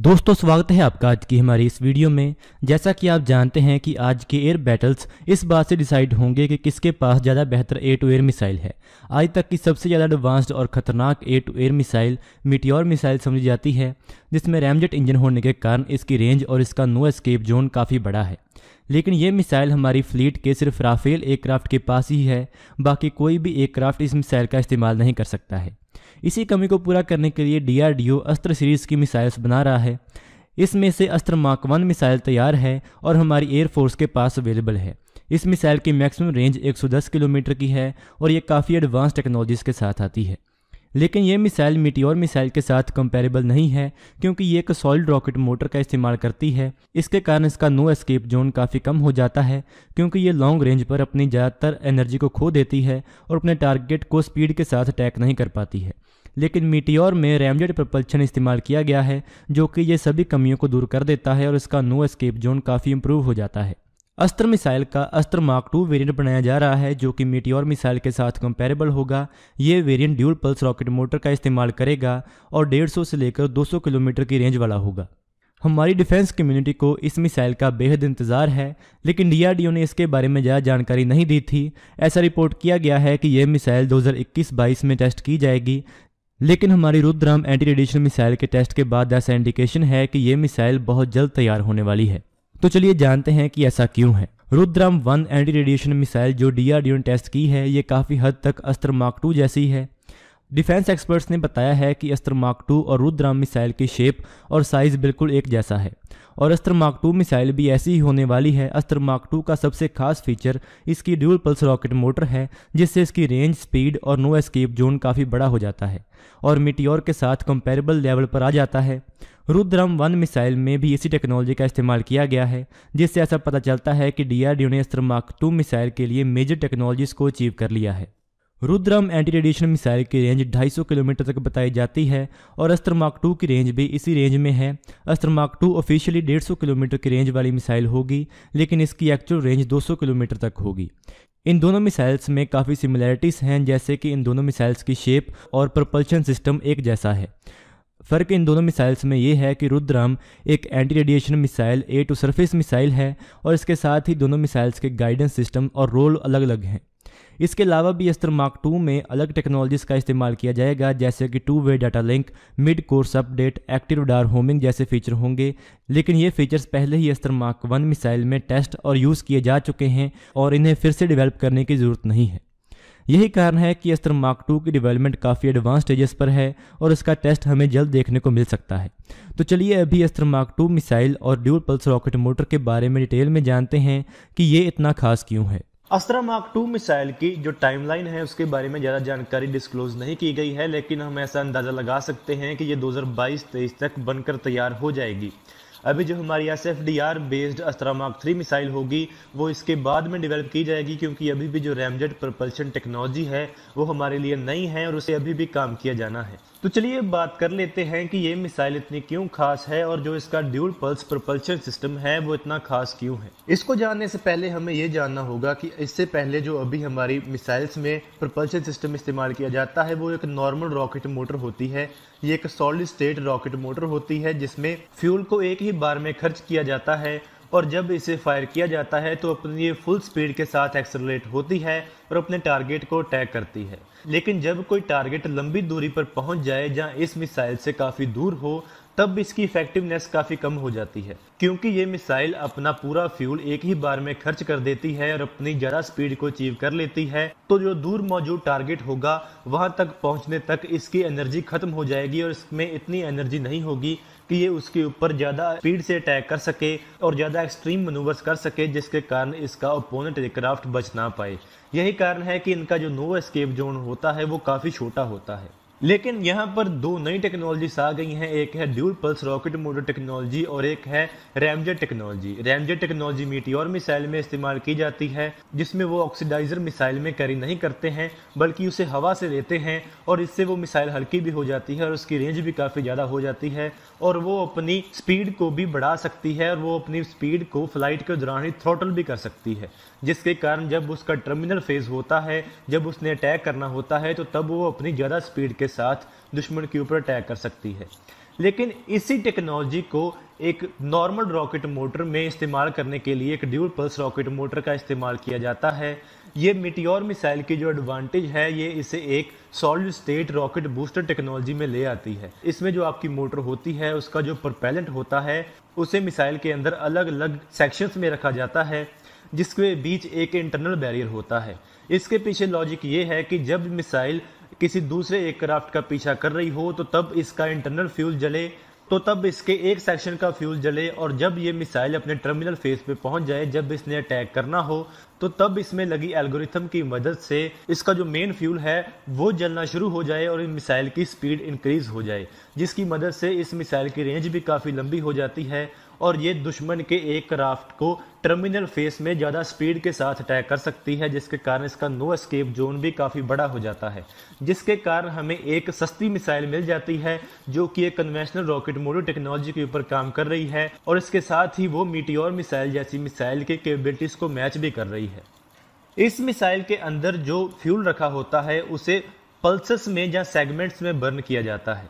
दोस्तों स्वागत है आपका आज की हमारी इस वीडियो में जैसा कि आप जानते हैं कि आज के एयर बैटल्स इस बात से डिसाइड होंगे कि किसके पास ज़्यादा बेहतर एयर टू एयर मिसाइल है आज तक की सबसे ज़्यादा एडवांस्ड और ख़तरनाक air to air missile meteor missile समझी जाती है जिसमें रैमजेट इंजन होने के कारण इसकी रेंज और इसका नो एस्केप जोन काफ़ी बड़ा है लेकिन ये मिसाइल हमारी फ्लीट के सिर्फ राफेल एयरक्राफ्ट के पास ही है बाकी कोई भी एयरक्राफ्ट इस मिसाइल का इस्तेमाल नहीं कर सकता है इसी कमी को पूरा करने के लिए डी अस्त्र सीरीज की मिसाइल्स बना रहा है इसमें से अस्त्र मार्क वन मिसाइल तैयार है और हमारी एयरफोर्स के पास अवेलेबल है इस मिसाइल की मैक्सिमम रेंज 110 किलोमीटर की है और ये काफ़ी एडवांस टेक्नोलॉजीज़ के साथ आती है लेकिन ये मिसाइल और मिसाइल के साथ कंपेरेबल नहीं है क्योंकि ये एक सॉलिड रॉकेट मोटर का इस्तेमाल करती है इसके कारण इसका नो एस्केप जोन काफ़ी कम हो जाता है क्योंकि ये लॉन्ग रेंज पर अपनी ज़्यादातर एनर्जी को खो देती है और अपने टारगेट को स्पीड के साथ अटैक नहीं कर पाती है लेकिन मीटियोर में रैमजेट प्रपल्शन इस्तेमाल किया गया है जो कि ये सभी कमियों को दूर कर देता है और इसका नो एस्केप जोन काफ़ी इंप्रूव हो जाता है अस्त्र मिसाइल का अस्त्र मार्क टू वेरिएंट बनाया जा रहा है जो कि मीटियोर मिसाइल के साथ कंपेरेबल होगा ये variant dual pulse rocket motor का इस्तेमाल करेगा और 150 से लेकर 200 किलोमीटर की रेंज वाला होगा हमारी डिफेंस कम्युनिटी को इस मिसाइल का बेहद इंतज़ार है लेकिन डीआरडीओ ने इसके बारे में ज़्यादा जानकारी नहीं दी थी ऐसा रिपोर्ट किया गया है कि यह मिसाइल दो हज़ार में टेस्ट की जाएगी लेकिन हमारी रुद्राम एंटी रेडिएशन मिसाइल के टेस्ट के बाद ऐसा इंडिकेशन है कि यह मिसाइल बहुत जल्द तैयार होने वाली है तो चलिए जानते हैं कि ऐसा क्यों है Rudram one anti radiation missile जो डीआरडीओ ने टेस्ट की है ये काफी हद तक अस्त्र मार्क टू जैसी है डिफेंस एक्सपर्ट्स ने बताया है कि अस्त्र मार्क टू और रुद्राम मिसाइल की शेप और साइज बिल्कुल एक जैसा है और अस्त्र मार्क टू मिसाइल भी ऐसी ही होने वाली है अस्त्र मार्क टू का सबसे खास फीचर इसकी ड्यूल पल्स रॉकेट मोटर है जिससे इसकी रेंज स्पीड और नो एस्केप जोन काफ़ी बड़ा हो जाता है और मिटियोर के साथ कंपेरेबल लेवल पर आ जाता है रुद्रम वन मिसाइल में भी इसी टेक्नोलॉजी का इस्तेमाल किया गया है जिससे ऐसा पता चलता है कि डीआरडीओ ने अस्त्र मार्क टू मिसाइल के लिए मेजर टेक्नोलॉजीज को अचीव कर लिया है रुद्रम एंटी रेडिएशन मिसाइल की रेंज 250 किलोमीटर तक बताई जाती है और अस्त्र मार्क टू की रेंज भी इसी रेंज में है Astra mark two officially 150 kilometre की रेंज वाली मिसाइल होगी लेकिन इसकी एक्चुअल रेंज 200 किलोमीटर तक होगी इन दोनों मिसाइल्स में काफ़ी सिमिलैरिटीज़ हैं जैसे कि इन दोनों मिसाइल्स की शेप और प्रपल्शन सिस्टम एक जैसा है फ़र्क इन दोनों मिसाइल्स में ये है कि रुद्राम एक anti radiation missile air to surface missile है और इसके साथ ही दोनों मिसाइल्स के गाइडेंस सिस्टम और रोल अलग अलग हैं इसके अलावा भी अस्त्र मार्क टू में अलग टेक्नोलॉजीज का इस्तेमाल किया जाएगा जैसे कि two way data link mid course update active radar homing जैसे फीचर होंगे लेकिन ये फीचर्स पहले ही अस्त्र मार्क वन मिसाइल में टेस्ट और यूज़ किए जा चुके हैं और इन्हें फिर से डिवेल्प करने की ज़रूरत नहीं है यही कारण है कि अस्त्र मार्क टू की डेवलपमेंट काफ़ी एडवांस स्टेजेस पर है और इसका टेस्ट हमें जल्द देखने को मिल सकता है तो चलिए अभी अस्त्र मार्क टू मिसाइल और ड्यूल पल्स रॉकेट मोटर के बारे में डिटेल में जानते हैं कि ये इतना खास क्यों है अस्त्र मार्क टू मिसाइल की जो टाइमलाइन है उसके बारे में ज़्यादा जानकारी डिस्क्लोज नहीं की गई है लेकिन हम ऐसा अंदाज़ा लगा सकते हैं कि ये 2022-23 तक बनकर तैयार हो जाएगी अभी जो हमारी S F D R based Astra mark three missile होगी वो इसके बाद में डेवलप की जाएगी क्योंकि अभी भी जो रैमजेट प्रपल्शन टेक्नोलॉजी है वो हमारे लिए नई है और उसे अभी भी काम किया जाना है तो चलिए बात कर लेते हैं कि ये मिसाइल इतनी क्यों खास है और जो इसका ड्यूल पल्स प्रपल्शन सिस्टम है वो इतना खास क्यों है इसको जानने से पहले हमें ये जानना होगा कि इससे पहले जो अभी हमारी मिसाइल्स में प्रपल्शन सिस्टम इस्तेमाल किया जाता है वो एक नॉर्मल रॉकेट मोटर होती है ये एक सॉलिड स्टेट रॉकेट मोटर होती है जिसमें फ्यूल को एक ही ही बार में खर्च किया जाता है और जब इसे फायर किया जाता है तो अपनी ये फुल स्पीड के साथ एक्सलरेट होती है और अपने टारगेट को अटैक करती है लेकिन जब कोई टारगेट लंबी दूरी पर पहुंच जाए जहां इस मिसाइल से काफ़ी दूर हो तब इसकी इफेक्टिवनेस काफ़ी कम हो जाती है क्योंकि ये मिसाइल अपना पूरा फ्यूल एक ही बार में खर्च कर देती है और अपनी ज़्यादा स्पीड को अचीव कर लेती है तो जो दूर मौजूद टारगेट होगा वहाँ तक पहुँचने तक इसकी एनर्जी खत्म हो जाएगी और इसमें इतनी एनर्जी नहीं होगी कि ये उसके ऊपर ज़्यादा स्पीड से अटैक कर सके और ज़्यादा एक्सट्रीम मनूवर्स कर सके जिसके कारण इसका ओपोनेंट एयरक्राफ्ट बच ना पाए यही कारण है कि इनका जो नो एस्केप जोन होता है वो काफ़ी छोटा होता है लेकिन यहाँ पर दो नई टेक्नोलॉजीज आ गई हैं एक है dual pulse rocket motor technology और एक है रैमजेट टेक्नोलॉजी रैमजेट टेक्नोलॉजी मीटी और मिसाइल में इस्तेमाल की जाती है जिसमें वो ऑक्सीडाइजर मिसाइल में कैरी नहीं करते हैं बल्कि उसे हवा से लेते हैं और इससे वो मिसाइल हल्की भी हो जाती है और उसकी रेंज भी काफ़ी ज़्यादा हो जाती है और वो अपनी स्पीड को भी बढ़ा सकती है और वो अपनी स्पीड को फ्लाइट के दौरान ही थ्रोटल भी कर सकती है जिसके कारण जब उसका टर्मिनल फेज होता है जब उसने अटैक करना होता है तो तब वो अपनी ज़्यादा स्पीड के साथ दुश्मन के ऊपर अटैक कर सकती है लेकिन इसी टेक्नोलॉजी को एक नॉर्मल रॉकेट मोटर में इस्तेमाल करने के लिए एक ड्यूल पल्स रॉकेट मोटर का इस्तेमाल किया जाता है ये मिटियोर मिसाइल की जो एडवांटेज है ये इसे एक solid state rocket booster technology में ले आती है इसमें जो आपकी मोटर होती है उसका जो प्रोपेलेंट होता है उसे मिसाइल के अंदर अलग अलग सेक्शंस में रखा जाता है जिसके बीच एक इंटरनल बैरियर होता है इसके पीछे लॉजिक ये है कि जब मिसाइल किसी दूसरे एयरक्राफ्ट का पीछा कर रही हो तो तब इसका इंटरनल फ्यूल जले तो तब इसके एक सेक्शन का फ्यूल जले और जब ये मिसाइल अपने टर्मिनल फेज पे पहुंच जाए जब इसने अटैक करना हो तो तब इसमें लगी एल्गोरिथम की मदद से इसका जो मेन फ्यूल है वो जलना शुरू हो जाए और इन मिसाइल की स्पीड इंक्रीज हो जाए जिसकी मदद से इस मिसाइल की रेंज भी काफ़ी लंबी हो जाती है और ये दुश्मन के एक क्राफ्ट को टर्मिनल फेस में ज़्यादा स्पीड के साथ अटैक कर सकती है जिसके कारण इसका नो एस्केप जोन भी काफ़ी बड़ा हो जाता है जिसके कारण हमें एक सस्ती मिसाइल मिल जाती है जो कि एक कन्वेंशनल रॉकेट मोडो टेक्नोलॉजी के ऊपर काम कर रही है और इसके साथ ही वो मीटियोर मिसाइल जैसी मिसाइल के कैपेबिलिटीज़ को मैच भी कर रही है इस मिसाइल के अंदर जो फ्यूल रखा होता है उसे पल्सेस में या सेगमेंट्स में बर्न किया जाता है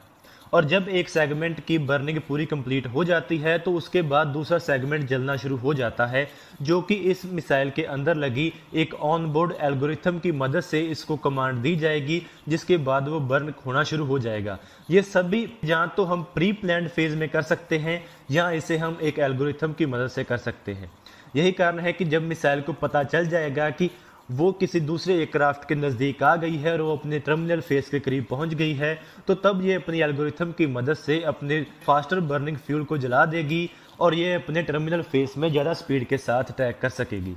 और जब एक सेगमेंट की बर्निंग पूरी कंप्लीट हो जाती है तो उसके बाद दूसरा सेगमेंट जलना शुरू हो जाता है जो कि इस मिसाइल के अंदर लगी एक ऑन बोर्ड एल्गोरिथम की मदद से इसको कमांड दी जाएगी जिसके बाद वो बर्न होना शुरू हो जाएगा ये सभी या तो हम प्री प्लान फेज में कर सकते हैं या इसे हम एक एल्गोरिथम की मदद से कर सकते हैं यही कारण है कि जब मिसाइल को पता चल जाएगा कि वो किसी दूसरे एयरक्राफ्ट के नज़दीक आ गई है और वो अपने टर्मिनल फेस के करीब पहुंच गई है तो तब ये अपनी एल्गोरिथम की मदद से अपने फास्टर बर्निंग फ्यूल को जला देगी और ये अपने टर्मिनल फेस में ज़्यादा स्पीड के साथ अटैक कर सकेगी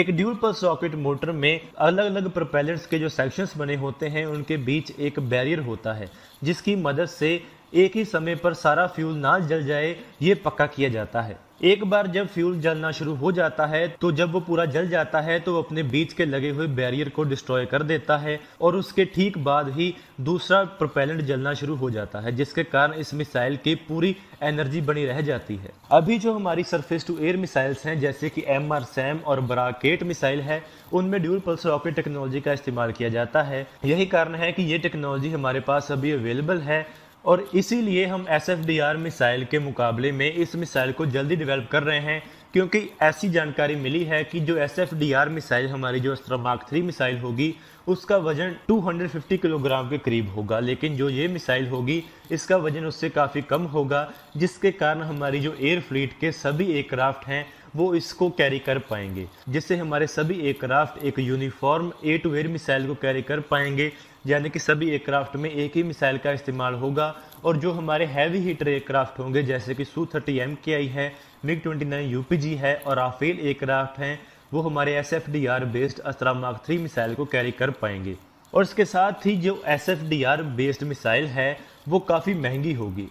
एक ड्यूल पल्स रॉकेट मोटर में अलग अलग प्रोपेलर्स के जो सेक्शंस बने होते हैं उनके बीच एक बैरियर होता है जिसकी मदद से एक ही समय पर सारा फ्यूल ना जल जाए ये पक्का किया जाता है एक बार जब फ्यूल जलना शुरू हो जाता है तो जब वो पूरा जल जाता है तो वो अपने बीच के लगे हुए बैरियर को डिस्ट्रॉय कर देता है और उसके ठीक बाद ही दूसरा प्रोपेलेंट जलना शुरू हो जाता है जिसके कारण इस मिसाइल की पूरी एनर्जी बनी रह जाती है अभी जो हमारी सरफेस टू एयर मिसाइल्स हैं जैसे कि एम आर सैम और बराकेट मिसाइल है उनमें ड्यूल पल्स रॉकेट टेक्नोलॉजी का इस्तेमाल किया जाता है यही कारण है कि ये टेक्नोलॉजी हमारे पास अभी अवेलेबल है और इसीलिए हम S F D R missile के मुकाबले में इस मिसाइल को जल्दी डेवलप कर रहे हैं क्योंकि ऐसी जानकारी मिली है कि जो S F D R missile हमारी जो अस्त्र मार्क थ्री मिसाइल होगी उसका वजन 250 किलोग्राम के करीब होगा लेकिन जो ये मिसाइल होगी इसका वजन उससे काफ़ी कम होगा जिसके कारण हमारी जो एयर फ्लीट के सभी एयरक्राफ्ट हैं वो इसको कैरी कर पाएंगे जिससे हमारे सभी एयरक्राफ्ट एक uniform air to air missile को कैरी कर पाएंगे यानी कि सभी एयरक्राफ्ट में एक ही मिसाइल का इस्तेमाल होगा और जो हमारे हैवी हीटर एयरक्राफ्ट होंगे जैसे कि सू थर्टी एम के आई है MiG twenty nine U P G है और राफेल एयरक्राफ्ट हैं वो हमारे S F D R based Astra mark three missile को कैरी कर पाएंगे और इसके साथ ही जो S F D R based missile है वो काफ़ी महंगी होगी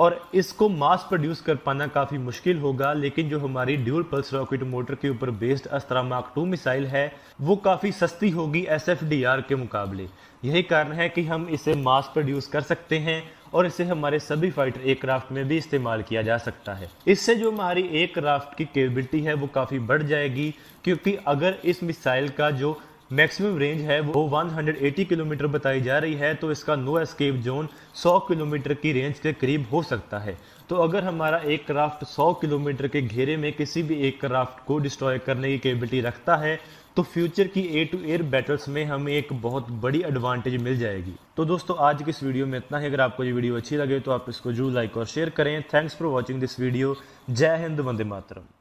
और इसको मास प्रोड्यूस कर पाना काफ़ी मुश्किल होगा लेकिन जो हमारी ड्यूल पल्स रॉकेट मोटर के ऊपर based Astra mark two missile है वो काफ़ी सस्ती होगी एस के मुकाबले यही कारण है कि हम इसे मास प्रोड्यूस कर सकते हैं और इसे हमारे सभी फाइटर एयरक्राफ्ट में भी इस्तेमाल किया जा सकता है इससे जो हमारी एयरक्राफ्ट की कैपेबिलिटी है वो काफ़ी बढ़ जाएगी क्योंकि अगर इस मिसाइल का जो मैक्सिमम रेंज है वो 180 किलोमीटर बताई जा रही है तो इसका नो एस्केप जोन 100 किलोमीटर की रेंज के करीब हो सकता है तो अगर हमारा एक क्राफ्ट 100 किलोमीटर के घेरे में किसी भी एक क्राफ्ट को डिस्ट्रॉय करने की कैपेबिलिटी रखता है तो फ्यूचर की एयर टू एयर बैटल्स में हमें एक बहुत बड़ी एडवांटेज मिल जाएगी तो दोस्तों आज की इस वीडियो में इतना ही अगर आपको ये वीडियो अच्छी लगे तो आप इसको जरूर लाइक और शेयर करें thanks for watching this video जय हिंद वंदे मातरम